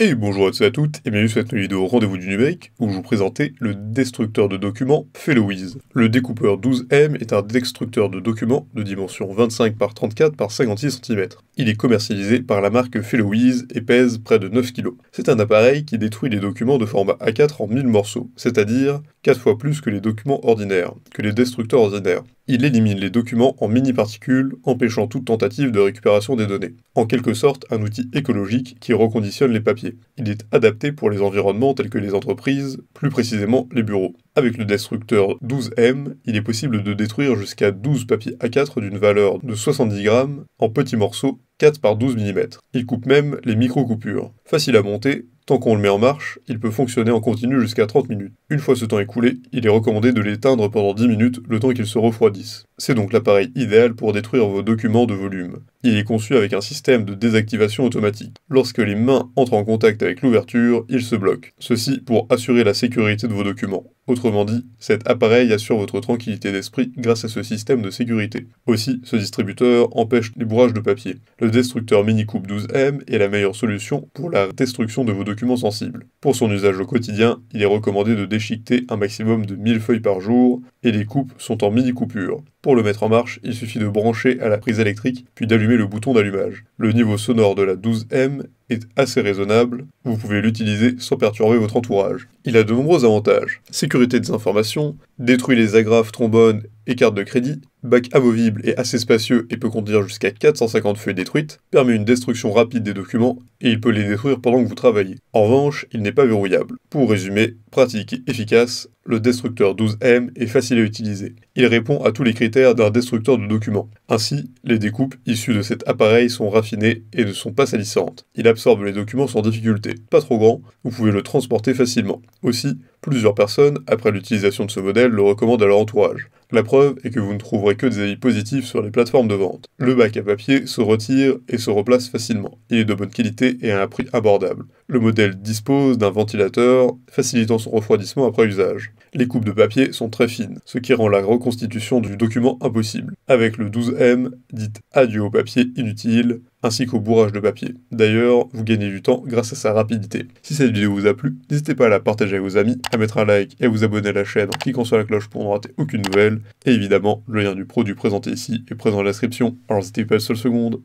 Et bonjour à tous et à toutes, et bienvenue sur cette nouvelle vidéo Rendez-vous du numérique, où je vous présentais le destructeur de documents Fellowiz. Le découpeur 12M est un destructeur de documents de dimension 25 par 34 par 56 cm. Il est commercialisé par la marque Fellowiz et pèse près de 9 kg. C'est un appareil qui détruit les documents de format A4 en 1000 morceaux, c'est-à-dire 4 fois plus que les documents ordinaires, que les destructeurs ordinaires il élimine les documents en mini-particules, empêchant toute tentative de récupération des données. En quelque sorte, un outil écologique qui reconditionne les papiers. Il est adapté pour les environnements tels que les entreprises, plus précisément les bureaux. Avec le destructeur 12M, il est possible de détruire jusqu'à 12 papiers A4 d'une valeur de 70 grammes en petits morceaux 4 par 12 mm. Il coupe même les micro-coupures. Facile à monter, Tant qu'on le met en marche, il peut fonctionner en continu jusqu'à 30 minutes. Une fois ce temps écoulé, il est recommandé de l'éteindre pendant 10 minutes, le temps qu'il se refroidisse. C'est donc l'appareil idéal pour détruire vos documents de volume. Il est conçu avec un système de désactivation automatique. Lorsque les mains entrent en contact avec l'ouverture, il se bloque. Ceci pour assurer la sécurité de vos documents. Autrement dit, cet appareil assure votre tranquillité d'esprit grâce à ce système de sécurité. Aussi, ce distributeur empêche les bourrages de papier. Le destructeur mini-coupe 12M est la meilleure solution pour la destruction de vos documents sensibles. Pour son usage au quotidien, il est recommandé de déchiqueter un maximum de 1000 feuilles par jour et les coupes sont en mini-coupures. Pour le mettre en marche, il suffit de brancher à la prise électrique, puis d'allumer le bouton d'allumage. Le niveau sonore de la 12M est assez raisonnable, vous pouvez l'utiliser sans perturber votre entourage. Il a de nombreux avantages. Sécurité des informations, détruit les agrafes, trombones et cartes de crédit, bac amovible et assez spacieux et peut contenir jusqu'à 450 feuilles détruites, permet une destruction rapide des documents et il peut les détruire pendant que vous travaillez. En revanche, il n'est pas verrouillable. Pour résumer, pratique et efficace, le destructeur 12M est facile à utiliser. Il répond à tous les critères d'un destructeur de documents. Ainsi, les découpes issues de cet appareil sont raffinées et ne sont pas salissantes. Il a les documents sans difficulté. Pas trop grand, vous pouvez le transporter facilement. Aussi, plusieurs personnes, après l'utilisation de ce modèle, le recommandent à leur entourage. La preuve est que vous ne trouverez que des avis positifs sur les plateformes de vente. Le bac à papier se retire et se replace facilement. Il est de bonne qualité et à un prix abordable. Le modèle dispose d'un ventilateur facilitant son refroidissement après usage les coupes de papier sont très fines, ce qui rend la reconstitution du document impossible, avec le 12M dites adieu au papier inutile, ainsi qu'au bourrage de papier. D'ailleurs, vous gagnez du temps grâce à sa rapidité. Si cette vidéo vous a plu, n'hésitez pas à la partager à vos amis, à mettre un like et à vous abonner à la chaîne en cliquant sur la cloche pour ne rater aucune nouvelle. Et évidemment, le lien du produit présenté ici est présent dans la description, alors n'hésitez pas une seule seconde.